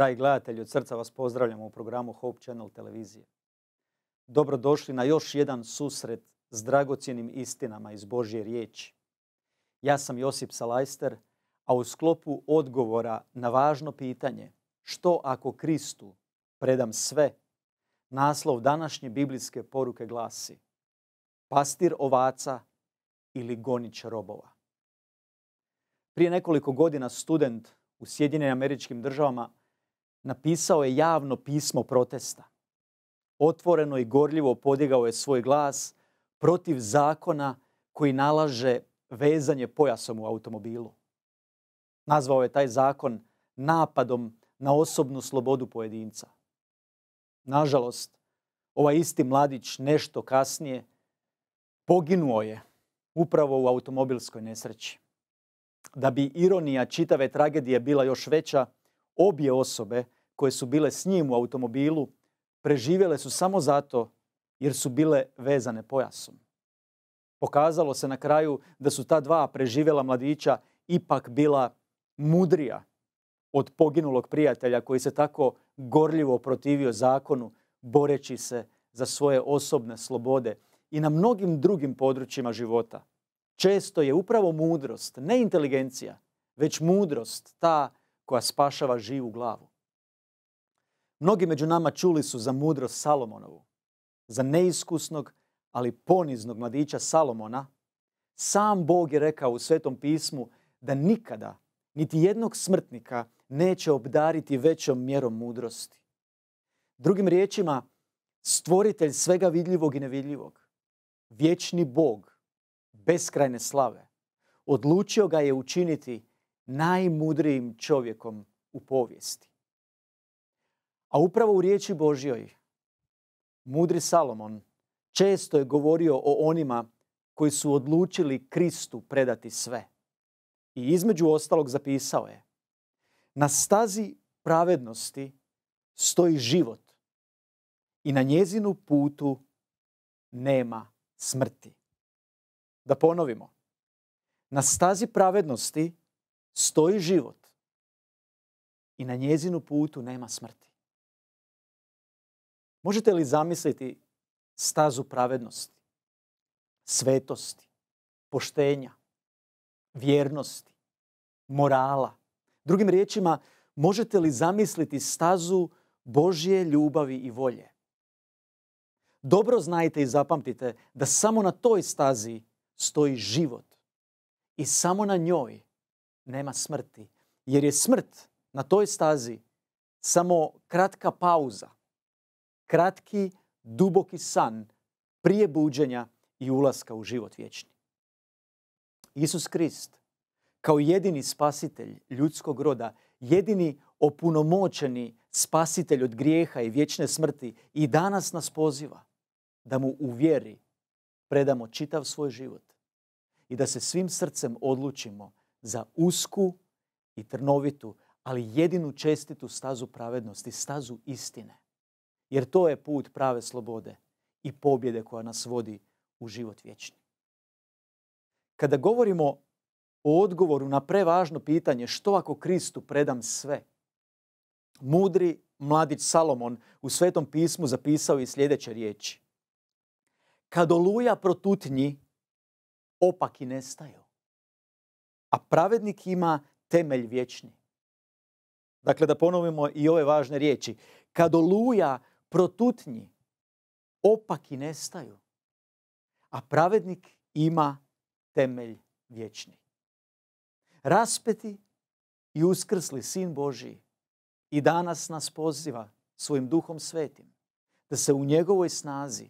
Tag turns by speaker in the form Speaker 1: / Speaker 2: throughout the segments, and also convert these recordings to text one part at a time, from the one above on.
Speaker 1: Dragi gledatelji, od srca vas pozdravljamo u programu Hope Channel televizije. Dobrodošli na još jedan susret s dragocjenim istinama iz Božje riječi. Ja sam Josip Salajster, a u sklopu odgovora na važno pitanje što ako Kristu predam sve, naslov današnje biblijske poruke glasi Pastir ovaca ili gonić robova. Prije nekoliko godina student u Sjedinjenim američkim državama napisao je javno pismo protesta. Otvoreno i gorljivo podigao je svoj glas protiv zakona koji nalaže vezanje pojasom u automobilu. Nazvao je taj zakon napadom na osobnu slobodu pojedinca. Nažalost, ovaj isti mladić nešto kasnije poginuo je upravo u automobilskoj nesreći. Da bi ironija čitave tragedije bila još veća, Obje osobe koje su bile s njim u automobilu preživjele su samo zato jer su bile vezane pojasom. Pokazalo se na kraju da su ta dva preživjela mladića ipak bila mudrija od poginulog prijatelja koji se tako gorljivo protivio zakonu boreći se za svoje osobne slobode i na mnogim drugim područjima života. Često je upravo mudrost, ne inteligencija, već mudrost ta koja spašava živu glavu. Mnogi među nama čuli su za mudrost Salomonovu, za neiskusnog, ali poniznog mladića Salomona. Sam Bog je rekao u Svetom pismu da nikada niti jednog smrtnika neće obdariti većom mjerom mudrosti. Drugim riječima, stvoritelj svega vidljivog i nevidljivog, vječni Bog, beskrajne slave, odlučio ga je učiniti najmudrijim čovjekom u povijesti. A upravo u riječi Božjoj, mudri Salomon često je govorio o onima koji su odlučili Kristu predati sve. I između ostalog zapisao je, na stazi pravednosti stoji život i na njezinu putu nema smrti. Da ponovimo, na stazi pravednosti stoji život i na njezinu putu nema smrti. Možete li zamisliti stazu pravednosti, svetosti, poštenja, vjernosti, morala? Drugim riječima, možete li zamisliti stazu Božje ljubavi i volje? Dobro znajte i zapamtite da samo na toj stazi stoji život i samo na njoj nema smrti. Jer je smrt na toj stazi samo kratka pauza, kratki, duboki san prije buđenja i ulaska u život vječni. Isus Krist kao jedini spasitelj ljudskog roda, jedini opunomoćeni spasitelj od grijeha i vječne smrti i danas nas poziva da mu u vjeri predamo čitav svoj život i da se svim srcem odlučimo za usku i trnovitu, ali jedinu čestitu stazu pravednosti, stazu istine. Jer to je put prave slobode i pobjede koja nas vodi u život vječni. Kada govorimo o odgovoru na prevažno pitanje što ako Kristu predam sve, mudri mladić Salomon u Svetom pismu zapisao i sljedeće riječi. Kad oluja protutnji, opaki nestaju a pravednik ima temelj vječni. Dakle, da ponovimo i ove važne riječi. Kad oluja protutnji, opaki nestaju, a pravednik ima temelj vječni. Raspeti i uskrsli Sin Boži i danas nas poziva svojim duhom svetim da se u njegovoj snazi,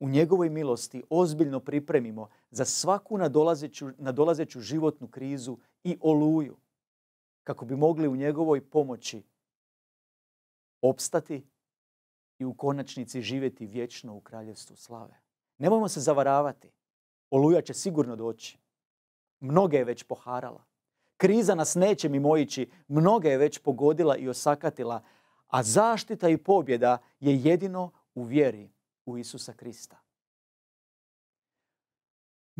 Speaker 1: u njegovoj milosti ozbiljno pripremimo za svaku nadolazeću, nadolazeću životnu krizu i oluju kako bi mogli u njegovoj pomoći opstati i u konačnici živjeti vječno u kraljevstvu slave. Nemojmo se zavaravati. Oluja će sigurno doći. Mnoge je već poharala. Kriza nas neće mimoići. Mnoge je već pogodila i osakatila. A zaštita i pobjeda je jedino u vjeri u Isusa Krista.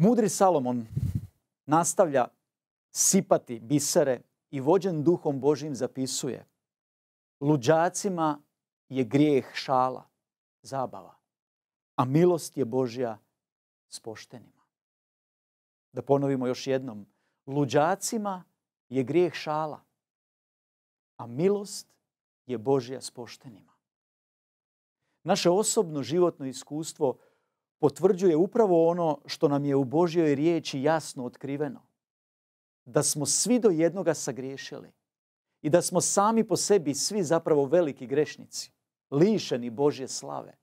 Speaker 1: Mudri Salomon nastavlja sipati bisere i vođen duhom Božim zapisuje Luđacima je grijeh šala, zabava, a milost je Božja s poštenima. Da ponovimo još jednom. Luđacima je grijeh šala, a milost je Božja s poštenima. Naše osobno životno iskustvo potvrđuje upravo ono što nam je u Božjoj riječi jasno otkriveno. Da smo svi do jednoga sagriješili i da smo sami po sebi svi zapravo veliki grešnici, lišeni Božje slave.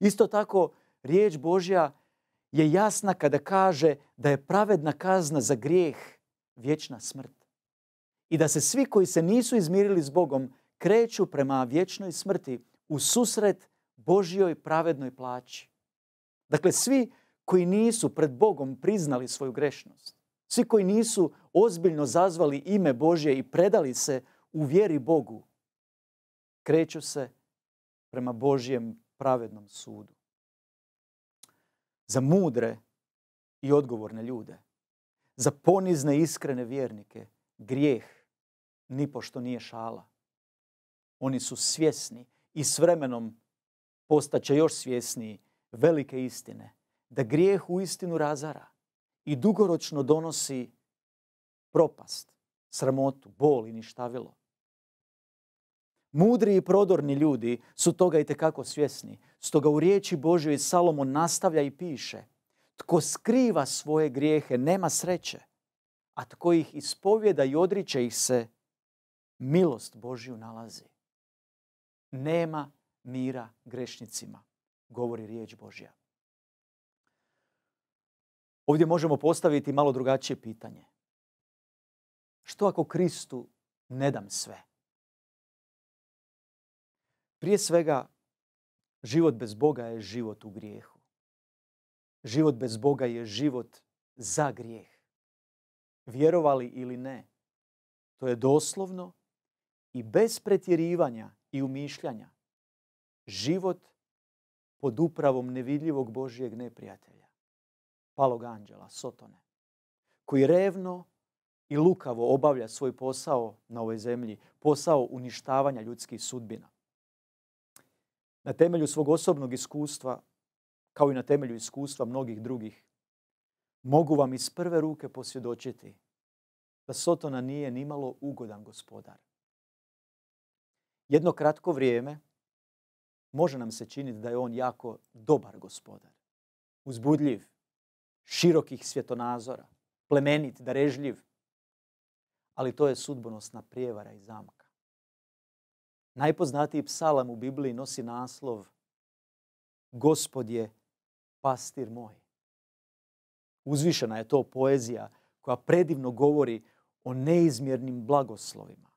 Speaker 1: Isto tako, riječ Božja je jasna kada kaže da je pravedna kazna za grijeh vječna smrt. I da se svi koji se nisu izmirili s Bogom kreću prema vječnoj smrti u susret Božjoj pravednoj plaći. Dakle, svi koji nisu pred Bogom priznali svoju grešnost, svi koji nisu ozbiljno zazvali ime Božje i predali se u vjeri Bogu, kreću se prema Božjem pravednom sudu. Za mudre i odgovorne ljude, za ponizne iskrene vjernike, grijeh nipošto nije šala. Oni su svjesni i s vremenom postaće još svjesniji velike istine, da grijeh u istinu razara i dugoročno donosi propast, sramotu, bol i ništavilo. Mudri i prodorni ljudi su toga i tekako svjesni, stoga u riječi Božjoj Salomon nastavlja i piše Tko skriva svoje grijehe nema sreće, a tko ih ispovjeda i odriče ih se, milost Božju nalazi. Nema mira grešnicima govori riječ Božja. Ovdje možemo postaviti malo drugačije pitanje. Što ako Kristu ne dam sve? Prije svega, život bez Boga je život u grijehu. Život bez Boga je život za grijeh. Vjerovali ili ne, to je doslovno i bez pretjerivanja i umišljanja život pod upravom nevidljivog Božijeg neprijatelja, palog anđela, Sotone, koji revno i lukavo obavlja svoj posao na ovoj zemlji, posao uništavanja ljudskih sudbina. Na temelju svog osobnog iskustva, kao i na temelju iskustva mnogih drugih, mogu vam iz prve ruke posvjedočiti da Sotona nije nimalo ugodan gospodar. Jedno kratko vrijeme može nam se činiti da je on jako dobar gospodar, uzbudljiv, širokih svjetonazora, plemenit, darežljiv. Ali to je sudbonosna prijevara i zamka. Najpoznatiji psalam u Bibliji nosi naslov Gospod je pastir moj. Uzvišena je to poezija koja predivno govori o neizmjernim blagoslovima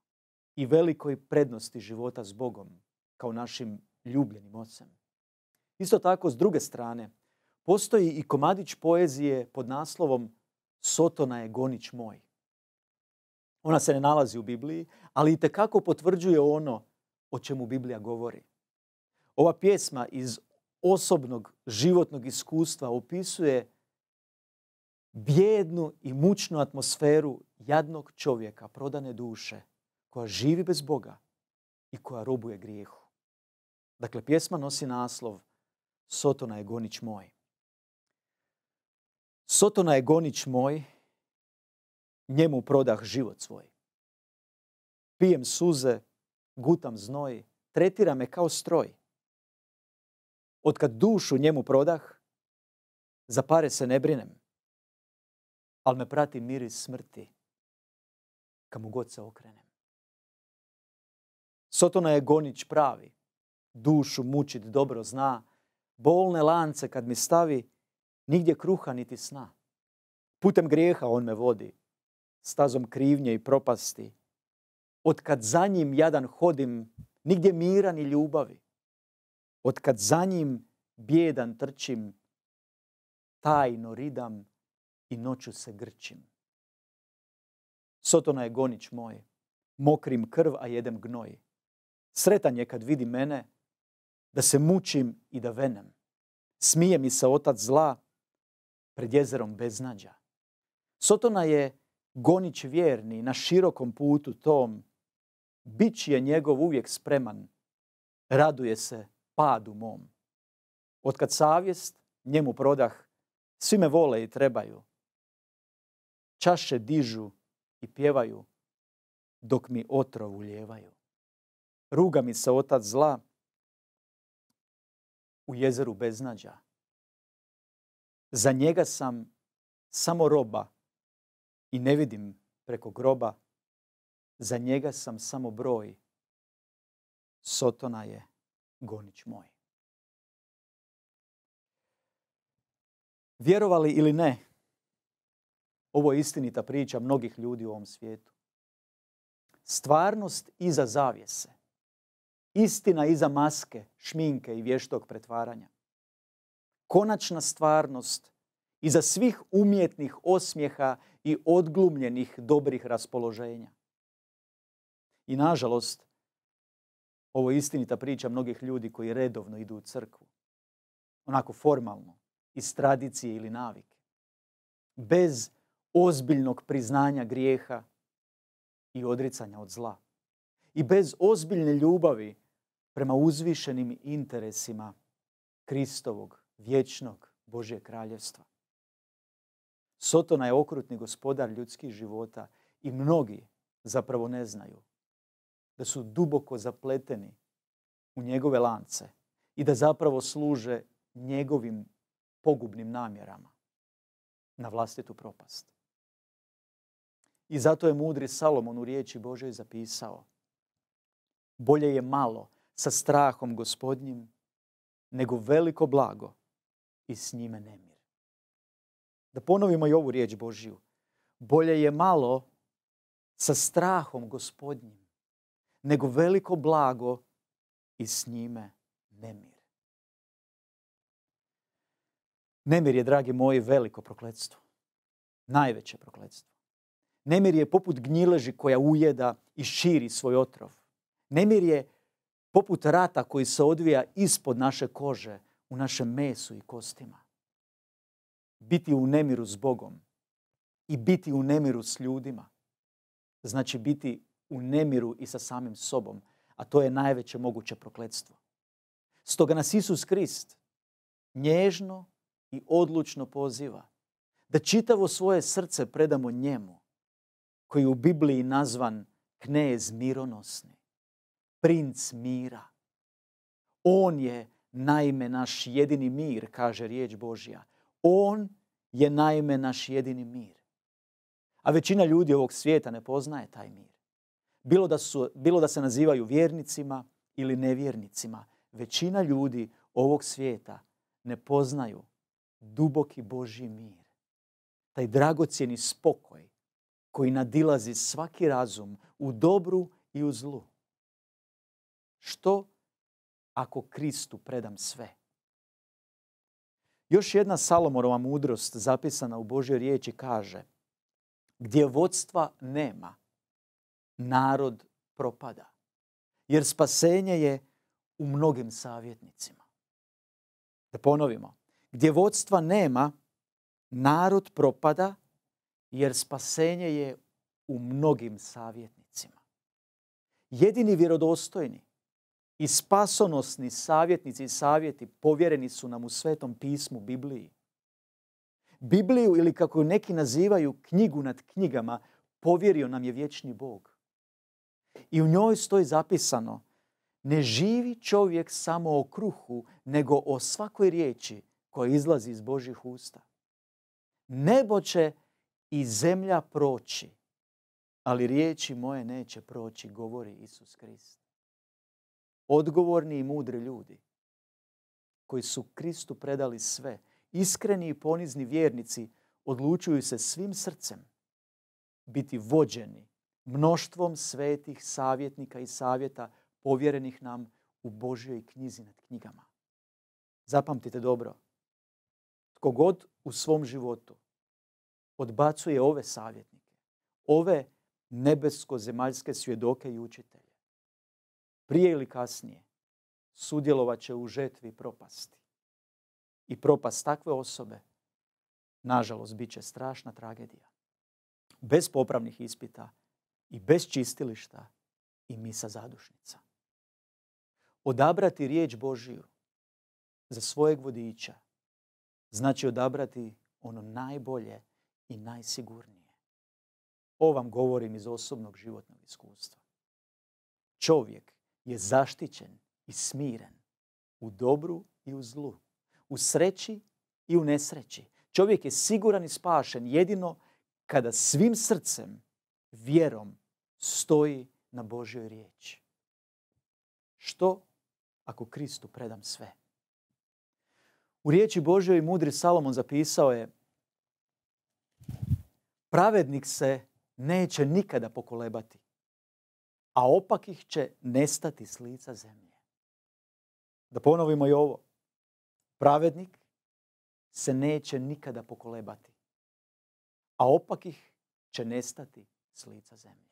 Speaker 1: i velikoj prednosti života s Bogom kao našim ljubljenim ocem. Isto tako, s druge strane, postoji i komadić poezije pod naslovom Sotona je gonić moj. Ona se ne nalazi u Bibliji, ali i itekako potvrđuje ono o čemu Biblija govori. Ova pjesma iz osobnog životnog iskustva opisuje bijednu i mučnu atmosferu jadnog čovjeka, prodane duše, koja živi bez Boga i koja robuje grijehu. Dakle, pjesma nosi naslov Sotona je gonić moj. Sotona je gonić moj, njemu prodah život svoj. Pijem suze, gutam znoj, tretira me kao stroj. Otkad dušu njemu prodah, za pare se ne brinem, ali me prati miris smrti, kamu god se okrenem. Sotona je gonić pravi, dušu mučit dobro zna, bolne lance kad mi stavi, nigdje kruha niti sna. Putem grijeha on me vodi, stazom krivnje i propasti. Otkad za njim jadan hodim, nigdje mira ni ljubavi. Otkad za njim bjedan trčim, tajno ridam i noću se grčim. Sotona je gonić moj, mokrim krv, a jedem gnoj. Sretan je kad vidi mene, da se mučim i da venem. Smije mi se otac zla pred jezerom beznađa. Sotona je gonić vjerni na širokom putu tom. Bić je njegov uvijek spreman. Raduje se padu mom. Otkad savjest njemu prodah, svi me vole i trebaju. Čaše dižu i pjevaju, dok mi otrov uljevaju. Ruga mi se otac zla, u jezeru beznađa. Za njega sam samo roba i ne vidim preko groba. Za njega sam samo broj. Sotona je gonić moj. Vjerovali ili ne, ovo je istinita priča mnogih ljudi u ovom svijetu. Stvarnost iza zavjese istina iza maske, šminke i vještog pretvaranja. Konačna stvarnost iza svih umjetnih osmijeha i odglumljenih dobrih raspoloženja. I nažalost, ovo je istinita priča mnogih ljudi koji redovno idu u crkvu. Onako formalno, iz tradicije ili navike. Bez ozbiljnog priznanja grijeha i odricanja od zla. I bez ozbiljne ljubavi prema uzvišenim interesima Kristovog, vječnog Božje kraljevstva. Sotona je okrutni gospodar ljudskih života i mnogi zapravo ne znaju da su duboko zapleteni u njegove lance i da zapravo služe njegovim pogubnim namjerama na vlastitu propast. I zato je mudri Salomon u riječi Božoj zapisao bolje je malo sa strahom gospodnjim, nego veliko blago i s njime nemir. Da ponovimo i ovu riječ Božiju. Bolje je malo sa strahom gospodnjim, nego veliko blago i s njime nemir. Nemir je, dragi moji, veliko prokledstvo. Najveće prokledstvo. Nemir je poput gnjileži koja ujeda i širi svoj otrov. Nemir je poput rata koji se odvija ispod naše kože, u našem mesu i kostima. Biti u nemiru s Bogom i biti u nemiru s ljudima, znači biti u nemiru i sa samim sobom, a to je najveće moguće prokledstvo. Stoga nas Isus Krist nježno i odlučno poziva da čitavo svoje srce predamo njemu, koji je u Bibliji nazvan knez mironosni princ mira. On je naime naš jedini mir, kaže riječ Božja. On je naime naš jedini mir. A većina ljudi ovog svijeta ne poznaje taj mir. Bilo da, su, bilo da se nazivaju vjernicima ili nevjernicima, većina ljudi ovog svijeta ne poznaju duboki Božji mir. Taj dragocjeni spokoj koji nadilazi svaki razum u dobru i u zlu. Što ako Kristu predam sve? Još jedna Salomorova mudrost zapisana u Božjoj riječi kaže gdje vodstva nema, narod propada. Jer spasenje je u mnogim savjetnicima. Da ponovimo, gdje vodstva nema, narod propada jer spasenje je u mnogim savjetnicima. Jedini vjerodostojni i spasonosni savjetnici i savjeti povjereni su nam u Svetom pismu, Bibliji. Bibliju ili kako ju neki nazivaju knjigu nad knjigama povjerio nam je vječni Bog. I u njoj stoji zapisano ne živi čovjek samo o kruhu, nego o svakoj riječi koja izlazi iz Božih usta. Nebo će i zemlja proći, ali riječi moje neće proći, govori Isus Krist odgovorni i mudri ljudi koji su Kristu predali sve, iskreni i ponizni vjernici odlučuju se svim srcem biti vođeni mnoštvom svetih savjetnika i savjeta povjerenih nam u Božjoj knjizi nad knjigama. Zapamtite dobro, tko god u svom životu odbacuje ove savjetnike, ove nebesko-zemaljske svjedoke i učitelje, prije ili kasnije sudjelovat će u žetvi propasti. I propast takve osobe, nažalost, bit će strašna tragedija. Bez popravnih ispita i bez čistilišta i misa zadušnica. Odabrati riječ Božiju za svojeg vodiča znači odabrati ono najbolje i najsigurnije. Ovo vam govorim iz osobnog životnog iskustva. Čovjek je zaštićen i smiren u dobru i u zlu, u sreći i u nesreći. Čovjek je siguran i spašen jedino kada svim srcem, vjerom stoji na Božjoj riječi. Što ako Kristu predam sve? U riječi Božjoj mudri Salomon zapisao je Pravednik se neće nikada pokolebati a opakih će nestati s lica zemlje. Da ponovimo i ovo. Pravednik se neće nikada pokolebati, a opakih će nestati s lica zemlje.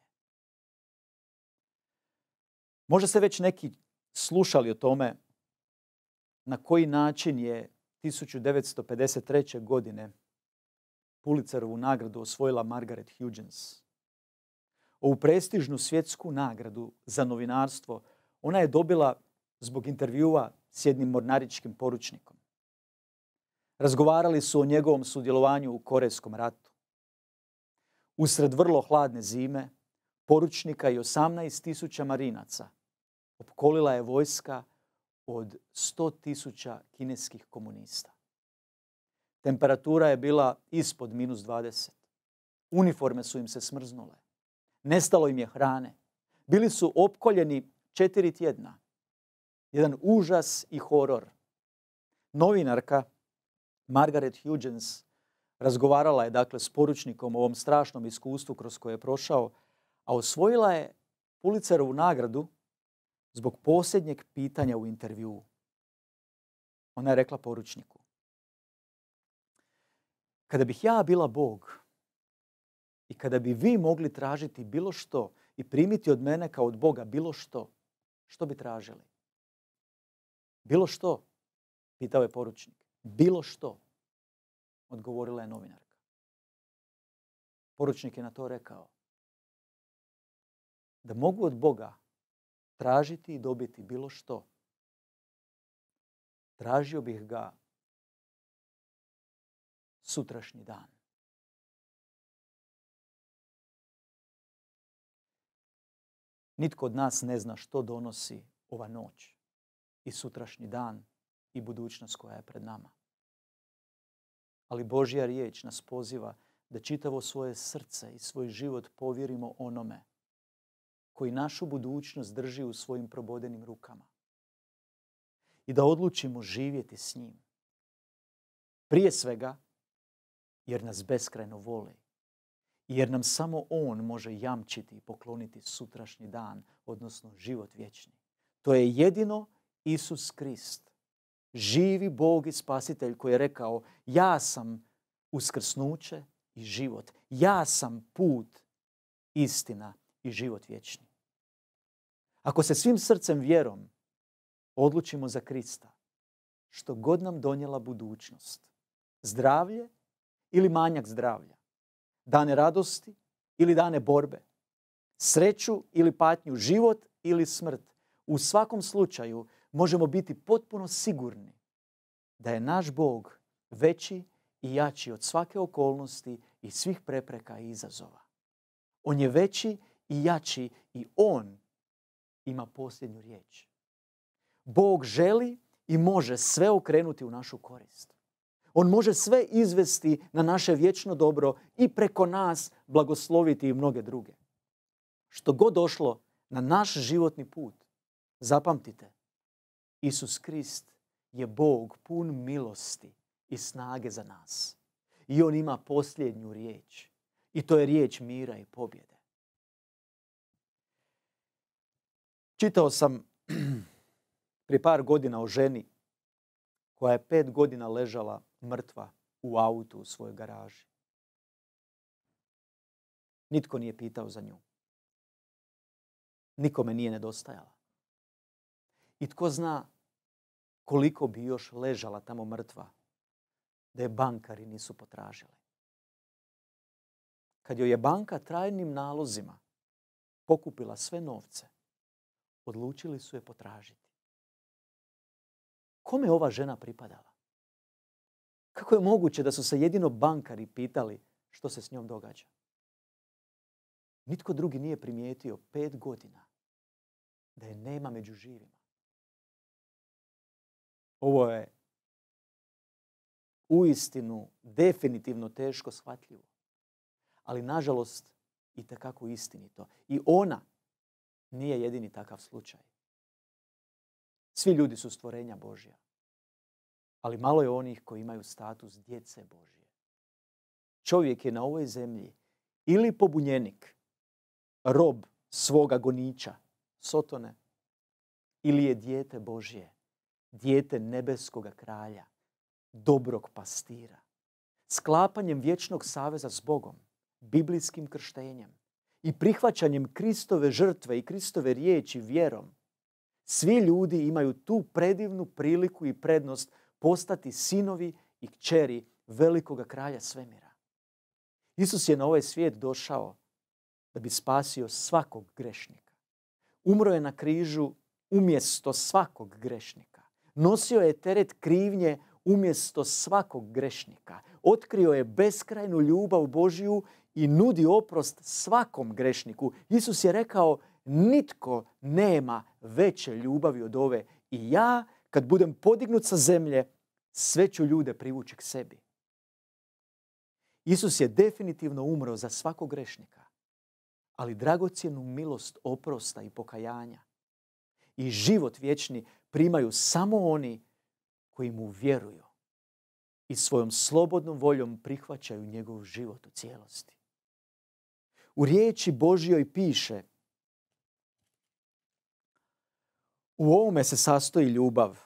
Speaker 1: Možda se već neki slušali o tome na koji način je 1953. godine Pulitzerovu nagradu osvojila Margaret Hugens ovu prestižnu svjetsku nagradu za novinarstvo ona je dobila zbog intervjua s jednim mornaričkim poručnikom. Razgovarali su o njegovom sudjelovanju u Korejskom ratu. Usred vrlo hladne zime poručnika i 18.000 tisuća marinaca opkolila je vojska od 100 tisuća kineskih komunista. Temperatura je bila ispod minus 20. Uniforme su im se smrznule. Nestalo im je hrane. Bili su opkoljeni četiri tjedna. Jedan užas i horor. Novinarka Margaret Hugens, razgovarala je dakle s poručnikom o ovom strašnom iskustvu kroz koje je prošao, a osvojila je Pulitzerovu nagradu zbog posljednjeg pitanja u intervju. Ona je rekla poručniku. Kada bih ja bila Bog, i kada bi vi mogli tražiti bilo što i primiti od mene kao od Boga bilo što, što bi tražili? Bilo što, pitao je poručnik. Bilo što, odgovorila je novinarka. Poručnik je na to rekao da mogu od Boga tražiti i dobiti bilo što. Tražio bih ga sutrašnji dan. Nitko od nas ne zna što donosi ova noć i sutrašnji dan i budućnost koja je pred nama. Ali Božja riječ nas poziva da čitavo svoje srce i svoj život povjerimo onome koji našu budućnost drži u svojim probodenim rukama i da odlučimo živjeti s njim. Prije svega jer nas beskrajno voli jer nam samo On može jamčiti i pokloniti sutrašnji dan, odnosno život vječni. To je jedino Isus Krist, živi Bog i Spasitelj koji je rekao ja sam uskrsnuće i život, ja sam put, istina i život vječni. Ako se svim srcem vjerom odlučimo za Krista, što god nam donijela budućnost, zdravlje ili manjak zdravlja, dane radosti ili dane borbe, sreću ili patnju, život ili smrt. U svakom slučaju možemo biti potpuno sigurni da je naš Bog veći i jači od svake okolnosti i svih prepreka i izazova. On je veći i jači i On ima posljednju riječ. Bog želi i može sve okrenuti u našu korist. On može sve izvesti na naše vječno dobro i preko nas blagosloviti i mnoge druge. Što god došlo na naš životni put, zapamtite, Isus Krist je Bog pun milosti i snage za nas. I On ima posljednju riječ. I to je riječ mira i pobjede. Čitao sam prije par godina o ženi koja je pet godina ležala mrtva u autu u svojoj garaži. Nitko nije pitao za nju. Nikome nije nedostajala. I tko zna koliko bi još ležala tamo mrtva da je bankari nisu potražili. Kad joj je banka trajnim nalozima pokupila sve novce, odlučili su je potražiti. Kome ova žena pripadala? Kako je moguće da su se jedino bankari pitali što se s njom događa? Nitko drugi nije primijetio pet godina da je nema među živima. Ovo je uistinu definitivno teško shvatljivo, ali nažalost i takako istinito. I ona nije jedini takav slučaj. Svi ljudi su stvorenja Božja ali malo je onih koji imaju status djece Božje. Čovjek je na ovoj zemlji ili pobunjenik, rob svoga gonića, sotone, ili je dijete Božje, dijete nebeskoga kralja, dobrog pastira. Sklapanjem vječnog saveza s Bogom, biblijskim krštenjem i prihvaćanjem Kristove žrtve i Kristove riječi vjerom, svi ljudi imaju tu predivnu priliku i prednost postati sinovi i kćeri velikoga kralja svemira. Isus je na ovaj svijet došao da bi spasio svakog grešnika. Umro je na križu umjesto svakog grešnika. Nosio je teret krivnje umjesto svakog grešnika. Otkrio je beskrajnu ljubav Božiju i nudi oprost svakom grešniku. Isus je rekao, nitko nema veće ljubavi od ove i ja kad budem podignut sa zemlje, sve ću ljude privući k sebi. Isus je definitivno umro za svakog grešnika, ali dragocjenu milost oprosta i pokajanja i život vječni primaju samo oni koji mu vjeruju i svojom slobodnom voljom prihvaćaju njegov život u cijelosti. U riječi Božjoj piše – U ovome se sastoji ljubav.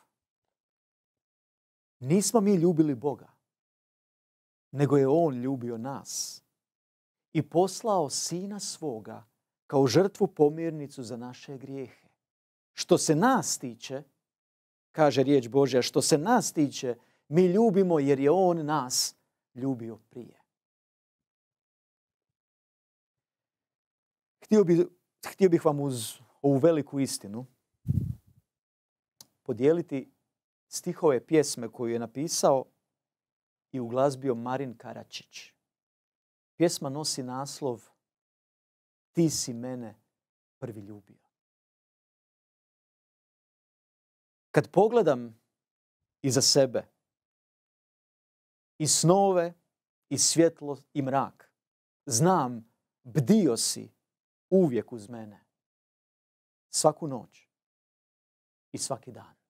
Speaker 1: Nismo mi ljubili Boga, nego je On ljubio nas i poslao Sina svoga kao žrtvu pomirnicu za naše grijehe. Što se nas tiče, kaže riječ Božja, što se nas tiče, mi ljubimo jer je On nas ljubio prije. Htio, bih vam uz ovu veliku istinu podijeliti stihove pjesme koju je napisao i uglazbio Marin Karačić. Pjesma nosi naslov Ti si mene prvi ljubio. Kad pogledam iza sebe i snove i svjetlo i mrak, znam bdio si uvijek uz mene. Svaku noć i svaki dan.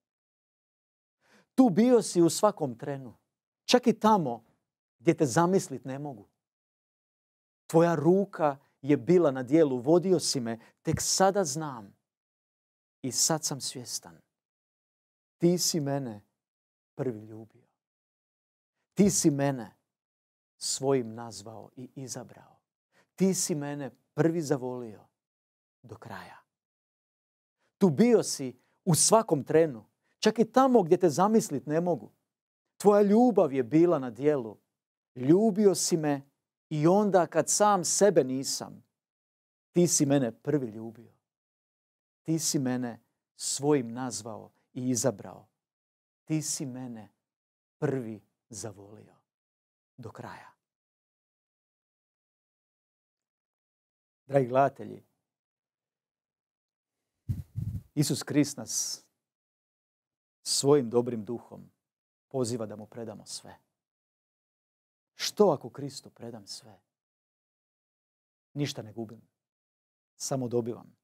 Speaker 1: Tu bio si u svakom trenu. Čak i tamo gdje te zamislit ne mogu. Tvoja ruka je bila na dijelu, vodio si me, tek sada znam i sad sam svjestan. Ti si mene prvi ljubio. Ti si mene svojim nazvao i izabrao. Ti si mene prvi zavolio do kraja. Tu bio si u svakom trenu. Čak i tamo gdje te zamislit ne mogu. Tvoja ljubav je bila na dijelu. Ljubio si me i onda kad sam sebe nisam, ti si mene prvi ljubio. Ti si mene svojim nazvao i izabrao. Ti si mene prvi zavolio do kraja. Dragi gledatelji, Isus Krist nas svojim dobrim duhom poziva da mu predamo sve. Što ako Kristu predam sve? Ništa ne gubim, samo dobivam.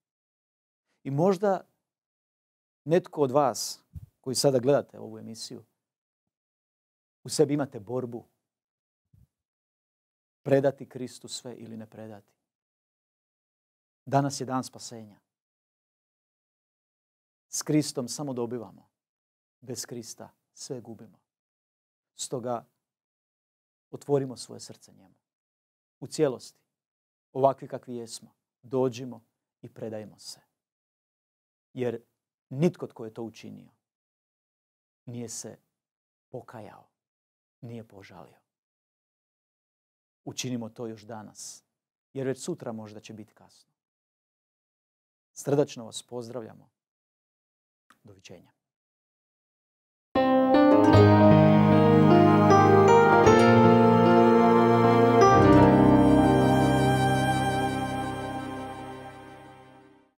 Speaker 1: I možda netko od vas koji sada gledate ovu emisiju, u sebi imate borbu predati Kristu sve ili ne predati. Danas je dan spasenja. S Kristom samo dobivamo bez Krista sve gubimo. Stoga otvorimo svoje srce njemu. U cijelosti, ovakvi kakvi jesmo, dođimo i predajmo se. Jer nitko tko je to učinio nije se pokajao, nije požalio. Učinimo to još danas, jer već sutra možda će biti kasno. Srdačno vas pozdravljamo. Doviđenja.